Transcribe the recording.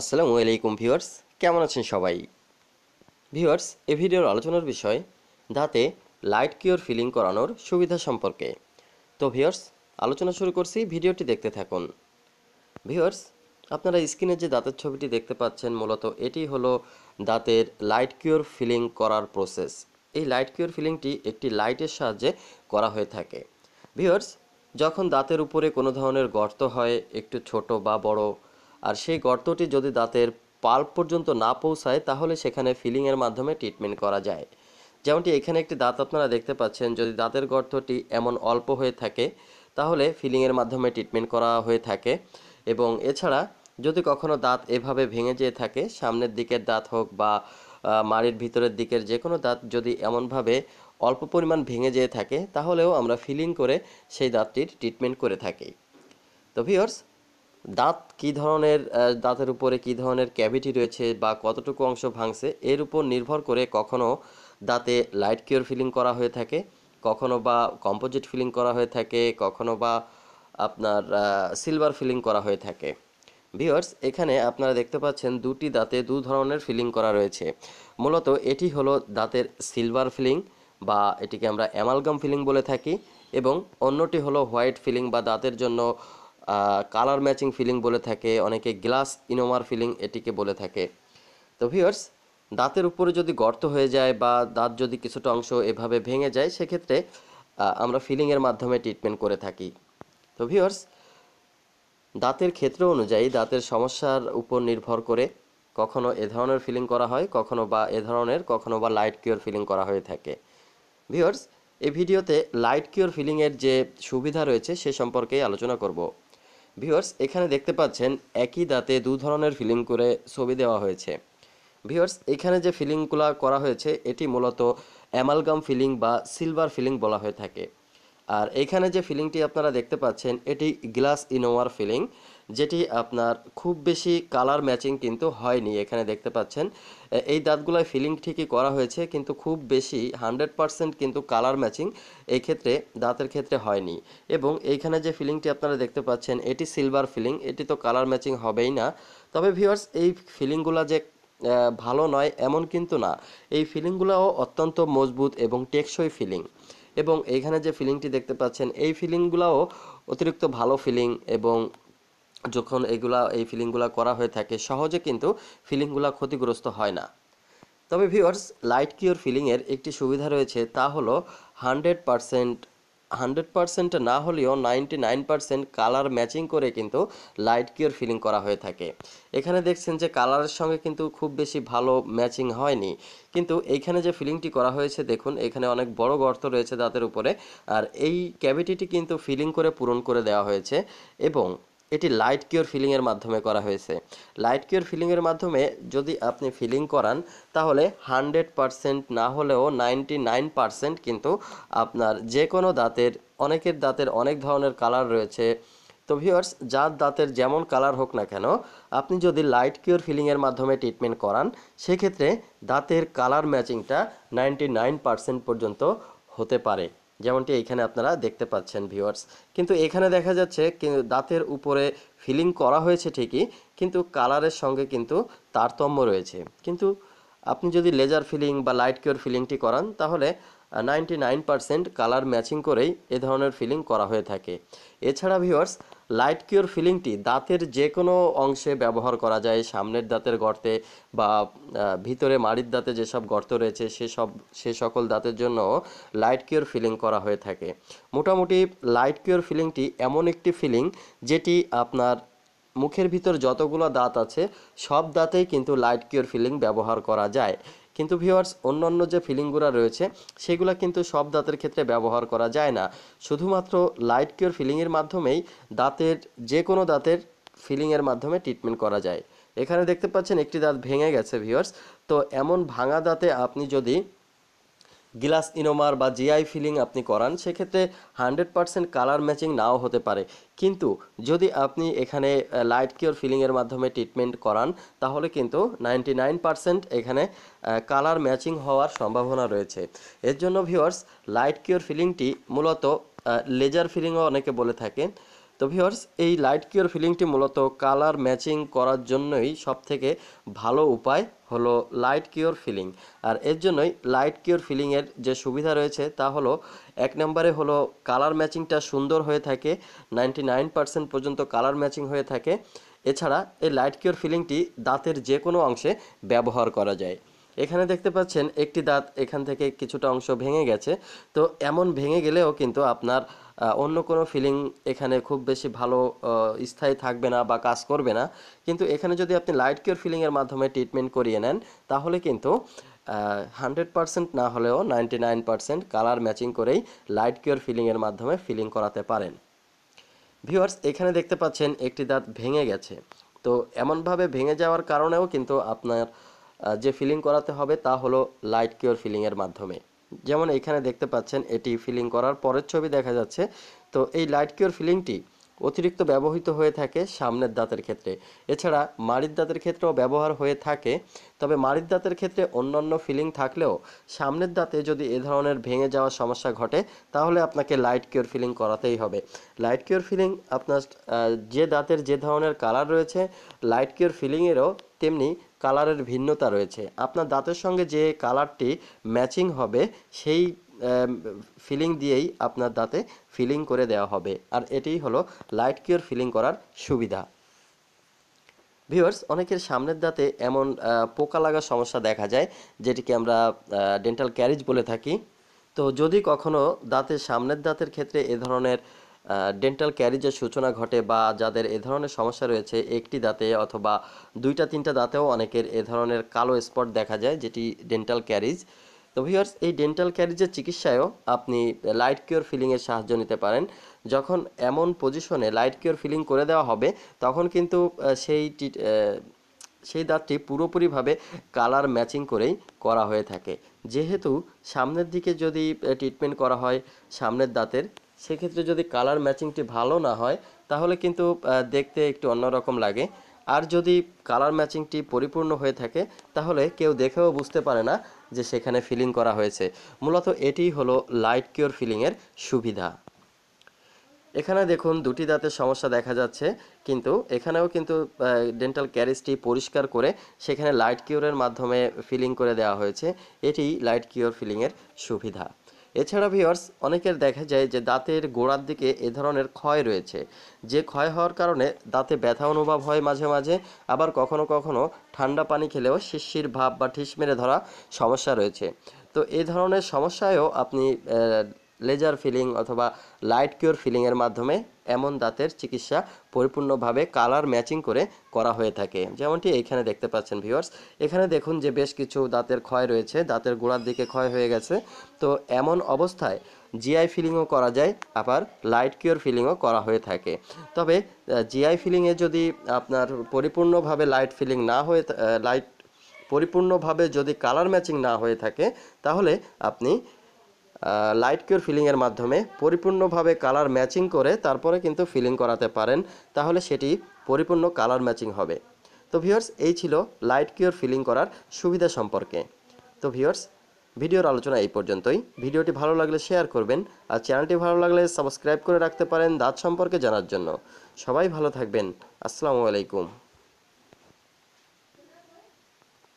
আসসালামু আলাইকুম ভিউয়ার্স কেমন আছেন সবাই ভিউয়ার্স এ ভিডিওর আলোচনার বিষয় দাঁতে লাইট কিওর ফিলিং করানোর সুবিধা সম্পর্কে তো ভিউয়ার্স আলোচনা শুরু করছি ভিডিওটি দেখতে থাকুন ভিউয়ার্স আপনারা স্ক্রিনের যে দাঁতের ছবিটি দেখতে পাচ্ছেন মূলত এটি হলো দাঁতের লাইট কিওর ফিলিং করার প্রসেস এই লাইট কিওর ফিলিংটি একটি লাইটের সাহায্যে করা হয়ে থাকে ভিউয়ার্স যখন দাঁতের উপরে কোনো ধরনের গর্ত হয় একটু ছোট বা বড় আর সেই গর্তটি যদি দাঁতের পাল্প পর্যন্ত না পৌঁছায় তাহলে সেখানে ফিলিংয়ের মাধ্যমে ট্রিটমেন্ট করা যায় যেমনটি এখানে একটি দাঁত আপনারা দেখতে পাচ্ছেন যদি দাঁতের গর্তটি এমন অল্প হয়ে থাকে তাহলে ফিলিংয়ের মাধ্যমে ট্রিটমেন্ট করা হয়ে থাকে এবং এছাড়া যদি কখনো দাঁত এভাবে ভেঙে যেয়ে থাকে সামনের দিকের দাঁত হোক বা মাড়ির ভিতরের দিকের যে কোনো দাঁত যদি এমনভাবে অল্প পরিমাণ ভেঙে যেয়ে থাকে তাহলেও আমরা ফিলিং করে সেই দাঁতটির ট্রিটমেন্ট করে থাকি তো ভিওর্স দাঁত কী ধরনের দাঁতের উপরে কী ধরনের ক্যাভিটি রয়েছে বা কতটুকু অংশ ভাঙছে এর উপর নির্ভর করে কখনও দাঁতে লাইট কিওর ফিলিং করা হয়ে থাকে কখনো বা কম্পোজিট ফিলিং করা হয়ে থাকে কখনো বা আপনার সিলভার ফিলিং করা হয়ে থাকে ভিওয়ার্স এখানে আপনারা দেখতে পাচ্ছেন দুটি দাঁতে দু ধরনের ফিলিং করা রয়েছে মূলত এটি হলো দাঁতের সিলভার ফিলিং বা এটিকে আমরা অ্যামালগাম ফিলিং বলে থাকি এবং অন্যটি হলো হোয়াইট ফিলিং বা দাঁতের জন্য কালার ম্যাচিং ফিলিং বলে থাকে অনেকে গ্লাস ইনোমার ফিলিং এটিকে বলে থাকে তো ভিউয়ার্স দাঁতের উপরে যদি গর্ত হয়ে যায় বা দাঁত যদি কিছুটা অংশ এভাবে ভেঙে যায় সেক্ষেত্রে আমরা ফিলিংয়ের মাধ্যমে ট্রিটমেন্ট করে থাকি তো ভিউয়ার্স দাঁতের ক্ষেত্র অনুযায়ী দাঁতের সমস্যার উপর নির্ভর করে কখনো এ ধরনের ফিলিং করা হয় কখনো বা এ ধরনের কখনো বা লাইট কিওর ফিলিং করা হয়ে থাকে ভিউয়ার্স এই ভিডিওতে লাইট কিওর ফিলিংয়ের যে সুবিধা রয়েছে সে সম্পর্কেই আলোচনা করব ভিওর্স এখানে দেখতে পাচ্ছেন একই দাঁতে দু ধরনের ফিলিং করে ছবি দেওয়া হয়েছে ভিওর্স এখানে যে ফিলিংগুলা করা হয়েছে এটি মূলত অ্যামালগাম ফিলিং বা সিলভার ফিলিং বলা হয়ে থাকে আর এখানে যে ফিলিংটি আপনারা দেখতে পাচ্ছেন এটি গ্লাস ইনোয়ার ফিলিং যেটি আপনার খুব বেশি কালার ম্যাচিং কিন্তু হয়নি এখানে দেখতে পাচ্ছেন এই দাঁতগুলায় ফিলিং ঠিকই করা হয়েছে কিন্তু খুব বেশি হান্ড্রেড পারসেন্ট কিন্তু কালার ম্যাচিং এই ক্ষেত্রে দাঁতের ক্ষেত্রে হয়নি এবং এইখানে যে ফিলিংটি আপনারা দেখতে পাচ্ছেন এটি সিলভার ফিলিং এটি তো কালার ম্যাচিং হবেই না তবে ভিওয়ার্স এই ফিলিংগুলা যে ভালো নয় এমন কিন্তু না এই ফিলিংগুলোও অত্যন্ত মজবুত এবং টেকসই ফিলিং এবং এইখানে যে ফিলিংটি দেখতে পাচ্ছেন এই ফিলিংগুলোও অতিরিক্ত ভালো ফিলিং এবং যখন এইগুলা এই ফিলিংগুলা করা হয়ে থাকে সহজে কিন্তু ফিলিংগুলা ক্ষতিগ্রস্ত হয় না তবে ভিউয়ার্স লাইট কিওর ফিলিংয়ের একটি সুবিধা রয়েছে তা হলো হান্ড্রেড পারসেন্ট হান্ড্রেড পারসেন্ট না হলেও ninety nine percent colour matching করে কিন্তু লাইট কিওর ফিলিং করা হয়ে থাকে এখানে দেখছেন যে কালারের সঙ্গে কিন্তু খুব বেশি ভালো ম্যাচিং হয়নি কিন্তু এইখানে যে ফিলিংটি করা হয়েছে দেখুন এখানে অনেক বড় গর্ত রয়েছে দাঁতের উপরে আর এই ক্যাভিটিটি কিন্তু ফিলিং করে পূরণ করে দেওয়া হয়েছে এবং এটি লাইট কিওর ফিলিংয়ের মাধ্যমে করা হয়েছে লাইট কিওর ফিলিংয়ের মাধ্যমে যদি আপনি ফিলিং করান তাহলে হান্ড্রেড পারসেন্ট না হলেও নাইনটি নাইন পারসেন্ট কিন্তু আপনার যে কোনো দাঁতের অনেকের দাঁতের অনেক ধরনের কালার রয়েছে তো ভিওয়ার্স যার দাঁতের যেমন কালার হোক না কেন আপনি যদি লাইট কিওর ফিলিংয়ের মাধ্যমে ট্রিটমেন্ট করান সেক্ষেত্রে দাঁতের কালার ম্যাচিংটা নাইনটি নাইন পারসেন্ট পর্যন্ত হতে পারে যেমনটি এখানে আপনারা দেখতে পাচ্ছেন ভিউয়ার্স কিন্তু এখানে দেখা যাচ্ছে দাঁতের উপরে ফিলিং করা হয়েছে ঠিকই কিন্তু কালারের সঙ্গে কিন্তু তারতম্য রয়েছে কিন্তু আপনি যদি লেজার ফিলিং বা লাইট কিওর ফিলিংটি করান তাহলে নাইনটি নাইন কালার ম্যাচিং করেই এ ধরনের ফিলিং করা হয়ে থাকে এছাড়া ভিওয়ার্স লাইট কিওর ফিলিংটি দাঁতের যে কোনো অংশে ব্যবহার করা যায় সামনের দাঁতের গর্তে বা ভিতরে মাড়ির দাঁতে যেসব গর্ত রয়েছে সেসব সে সকল দাঁতের জন্য লাইট কিওর ফিলিং করা হয়ে থাকে মোটামুটি লাইট কিওর ফিলিংটি এমন একটি ফিলিং যেটি আপনার মুখের ভিতর যতগুলো দাঁত আছে সব দাঁতেই কিন্তু লাইট কিওর ফিলিং ব্যবহার করা যায় কিন্তু ভিওয়ার্স অন্য অন্য যে ফিলিংগুলো রয়েছে সেগুলো কিন্তু সব দাঁতের ক্ষেত্রে ব্যবহার করা যায় না শুধুমাত্র লাইট কিওর ফিলিংয়ের মাধ্যমেই দাঁতের যে কোনো দাঁতের ফিলিংয়ের মাধ্যমে ট্রিটমেন্ট করা যায় এখানে দেখতে পাচ্ছেন একটি দাঁত ভেঙে গেছে ভিওয়ার্স তো এমন ভাঙা দাঁতে আপনি যদি গ্লাস ইনোমার বা জিআই ফিলিং আপনি করান সেক্ষেত্রে হান্ড্রেড পারসেন্ট কালার ম্যাচিং নাও হতে পারে কিন্তু যদি আপনি এখানে লাইট কিওর ফিলিংয়ের মাধ্যমে ট্রিটমেন্ট করান তাহলে কিন্তু নাইনটি নাইন পারসেন্ট এখানে কালার ম্যাচিং হওয়ার সম্ভাবনা রয়েছে এর জন্য ভিওয়ার্স লাইট কিওর ফিলিংটি মূলত লেজার ফিলিংও অনেকে বলে থাকেন তো ভিওর্স এই লাইট কিওর ফিলিংটি মূলত কালার ম্যাচিং করার জন্যই সবথেকে ভালো উপায় হলো লাইট কিওর ফিলিং আর এর জন্যই লাইট কিওর ফিলিংয়ের যে সুবিধা রয়েছে তা হলো এক নম্বরে হলো কালার ম্যাচিংটা সুন্দর হয়ে থাকে নাইনটি পর্যন্ত কালার ম্যাচিং হয়ে থাকে এছাড়া এই লাইট কিওর ফিলিংটি দাঁতের যে কোনো অংশে ব্যবহার করা যায় এখানে দেখতে পাচ্ছেন একটি দাঁত এখান থেকে কিছুটা অংশ ভেঙে গেছে তো এমন ভেঙে গেলেও কিন্তু আপনার অন্য কোনো ফিলিং এখানে খুব বেশি ভালো স্থায়ী থাকবে না বা কাজ করবে না কিন্তু এখানে যদি আপনি লাইট কিওর ফিলিংয়ের মাধ্যমে ট্রিটমেন্ট করিয়ে নেন তাহলে কিন্তু হান্ড্রেড পারসেন্ট না হলেও ninety nine percent colour matching করেই লাইট কিওর ফিলিংয়ের মাধ্যমে ফিলিং করাতে পারেন ভিউয়ার্স এখানে দেখতে পাচ্ছেন একটি দাঁত ভেঙে গেছে তো এমনভাবে ভেঙে যাওয়ার কারণেও কিন্তু আপনার যে ফিলিং করাতে হবে তা হলো লাইট কিওর ফিলিংয়ের মাধ্যমে যেমন এখানে দেখতে পাচ্ছেন এটি ফিলিং করার পরের ছবি দেখা যাচ্ছে তো এই লাইট কিওর ফিলিংটি অতিরিক্ত ব্যবহৃত হয়ে থাকে সামনের দাঁতের ক্ষেত্রে এছাড়া মারির দাঁতের ক্ষেত্রেও ব্যবহার হয়ে থাকে তবে মারির দাঁতের ক্ষেত্রে অন্যান্য ফিলিং থাকলেও সামনের দাঁতে যদি এ ধরনের ভেঙে যাওয়ার সমস্যা ঘটে তাহলে আপনাকে লাইট কিওর ফিলিং করাতেই হবে লাইট কিওর ফিলিং আপনার যে দাঁতের যে ধরনের কালার রয়েছে লাইট কিওর ফিলিংয়েরও তেমনি কালারের ভিন্নতা রয়েছে আপনার দাঁতের সঙ্গে যে কালারটি ম্যাচিং হবে সেই ফিলিং দিয়েই আপনার দাঁতে ফিলিং করে দেওয়া হবে আর এটাই হলো লাইট কিওর ফিলিং করার সুবিধা ভিউয়ার্স অনেকের সামনের দাঁতে এমন পোকা লাগার সমস্যা দেখা যায় যেটিকে আমরা ডেন্টাল ক্যারিজ বলে থাকি তো যদি কখনও দাঁতের সামনের দাঁতের ক্ষেত্রে এ ধরনের ডেন্টাল ক্যারিজের সূচনা ঘটে বা যাদের এ ধরনের সমস্যা রয়েছে একটি দাঁতে অথবা দুইটা তিনটা দাঁতেও অনেকের এ ধরনের কালো স্পট দেখা যায় যেটি ডেন্টাল ক্যারিজ তো ভিউয়ার্স এই ডেন্টাল ক্যারিজের চিকিৎসায়ও আপনি লাইট কিওর ফিলিংয়ের সাহায্য নিতে পারেন যখন এমন পজিশনে লাইট কিওর ফিলিং করে দেওয়া হবে তখন কিন্তু সেই সেই দাঁতটি পুরোপুরিভাবে কালার ম্যাচিং করেই করা হয়ে থাকে যেহেতু সামনের দিকে যদি ট্রিটমেন্ট করা হয় সামনের দাঁতের সেক্ষেত্রে যদি কালার ম্যাচিংটি ভালো না হয় তাহলে কিন্তু দেখতে একটু অন্যরকম লাগে আর যদি কালার ম্যাচিংটি পরিপূর্ণ হয়ে থাকে তাহলে কেউ দেখেও বুঝতে পারে না যে সেখানে ফিলিং করা হয়েছে মূলত এটি হলো লাইট কিওর ফিলিংয়ের সুবিধা এখানে দেখুন দুটি দাঁতের সমস্যা দেখা যাচ্ছে কিন্তু এখানেও কিন্তু ডেন্টাল ক্যারিসটি পরিষ্কার করে সেখানে লাইট কিওরের মাধ্যমে ফিলিং করে দেওয়া হয়েছে এটি লাইট কিওর ফিলিংয়ের সুবিধা এছাড়া ভিওর্স অনেকের দেখা যায় যে দাঁতের গোড়ার দিকে এ ধরনের ক্ষয় রয়েছে যে ক্ষয় হওয়ার কারণে দাঁতে ব্যথা অনুভব হয় মাঝে মাঝে আবার কখনো কখনো ঠান্ডা পানি খেলেও শিশির ভাব বা ঠিস মেরে ধরা সমস্যা রয়েছে তো এই ধরনের সমস্যায়ও আপনি লেজার ফিলিং অথবা লাইট কিওর ফিলিংয়ের মাধ্যমে এমন দাঁতের চিকিৎসা পরিপূর্ণভাবে কালার ম্যাচিং করে করা হয়ে থাকে যেমনটি এইখানে দেখতে পাচ্ছেন ভিউয়ার্স এখানে দেখুন যে বেশ কিছু দাঁতের ক্ষয় রয়েছে দাঁতের গোড়ার দিকে ক্ষয় হয়ে গেছে তো এমন অবস্থায় জিআই ফিলিংও করা যায় আবার লাইট কিওর ফিলিংও করা হয়ে থাকে তবে জিআই ফিলিংয়ে যদি আপনার পরিপূর্ণভাবে লাইট ফিলিং না হয়ে লাইট পরিপূর্ণভাবে যদি কালার ম্যাচিং না হয়ে থাকে তাহলে আপনি লাইট কিউর ফিলিংয়ের মাধ্যমে পরিপূর্ণভাবে কালার ম্যাচিং করে তারপরে কিন্তু ফিলিং করাতে পারেন তাহলে সেটি পরিপূর্ণ কালার ম্যাচিং হবে তো ভিওর্স এই ছিল লাইট কিউর ফিলিং করার সুবিধা সম্পর্কে তো ভিওর্স ভিডিওর আলোচনা এই পর্যন্তই ভিডিওটি ভালো লাগলে শেয়ার করবেন আর চ্যানেলটি ভালো লাগলে সাবস্ক্রাইব করে রাখতে পারেন দাঁত সম্পর্কে জানার জন্য সবাই ভালো থাকবেন আসসালামু আলাইকুম